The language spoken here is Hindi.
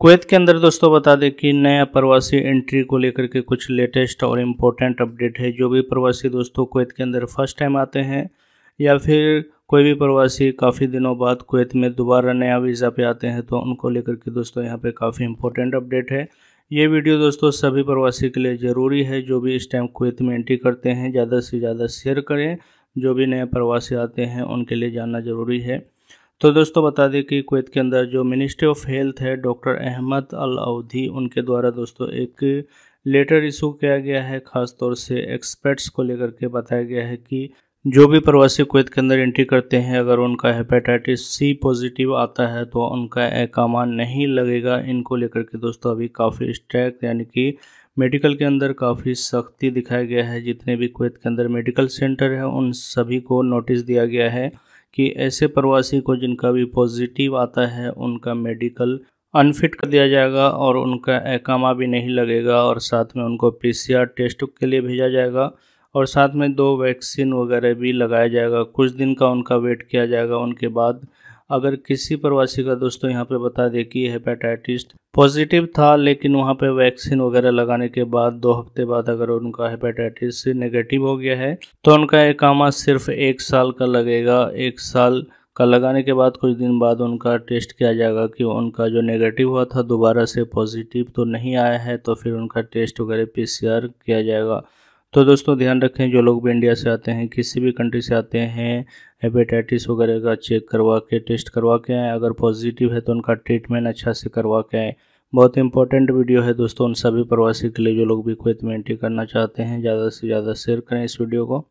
कुवैत के अंदर दोस्तों बता दें कि नया प्रवासी एंट्री को लेकर के कुछ लेटेस्ट और इम्पोर्टेंट अपडेट है जो भी प्रवासी दोस्तों कुवैत के अंदर फर्स्ट टाइम आते हैं या फिर कोई भी प्रवासी काफ़ी दिनों बाद कुवैत में दोबारा नया वीज़ा पे आते हैं तो उनको लेकर के दोस्तों यहाँ पे काफ़ी इम्पोर्टेंट अपडेट है ये वीडियो दोस्तों सभी प्रवासी के लिए ज़रूरी है जो भी इस टाइम कुवैत में एंट्री करते हैं ज़्यादा से ज़्यादा शेयर करें जो भी नए प्रवासी आते हैं उनके लिए जानना ज़रूरी है तो दोस्तों बता दें कि कुवैत के अंदर जो मिनिस्ट्री ऑफ हेल्थ है डॉक्टर अहमद अल अवधि उनके द्वारा दोस्तों एक लेटर इशू किया गया है खासतौर से एक्सपर्ट्स को लेकर के बताया गया है कि जो भी प्रवासी कुवैत के अंदर एंट्री करते हैं अगर उनका हेपेटाइटिस सी पॉजिटिव आता है तो उनका एकामान नहीं लगेगा इनको लेकर के दोस्तों अभी काफ़ी स्ट्रैक यानी कि मेडिकल के अंदर काफ़ी सख्ती दिखाया गया है जितने भी कुवैत के अंदर मेडिकल सेंटर है उन सभी को नोटिस दिया गया है कि ऐसे प्रवासी को जिनका भी पॉजिटिव आता है उनका मेडिकल अनफिट कर दिया जाएगा और उनका एकामा भी नहीं लगेगा और साथ में उनको पीसीआर टेस्ट के लिए भेजा जाएगा और साथ में दो वैक्सीन वगैरह भी लगाया जाएगा कुछ दिन का उनका वेट किया जाएगा उनके बाद अगर किसी प्रवासी का दोस्तों तो यहाँ पे बता दें कि हेपेटाइटिस पॉजिटिव था लेकिन वहाँ पे वैक्सीन वगैरह लगाने के बाद दो हफ्ते बाद अगर उनका हेपेटाइटिस नेगेटिव हो गया है तो उनका एकामा सिर्फ एक साल का लगेगा एक साल का लगाने के बाद कुछ दिन बाद उनका टेस्ट किया जाएगा कि उनका जो नेगेटिव हुआ था दोबारा से पॉजिटिव तो नहीं आया है तो फिर उनका टेस्ट वगैरह पी किया जाएगा तो दोस्तों ध्यान रखें जो लोग भी इंडिया से आते हैं किसी भी कंट्री से आते हैं हेपेटाइटिस वगैरह का चेक करवा के टेस्ट करवा के आएँ अगर पॉजिटिव है तो उनका ट्रीटमेंट अच्छा से करवा के आएँ बहुत इंपॉर्टेंट वीडियो है दोस्तों उन सभी प्रवासी के लिए जो लोग भी कोई में एंट्री करना चाहते हैं ज़्यादा से ज़्यादा शेयर करें इस वीडियो को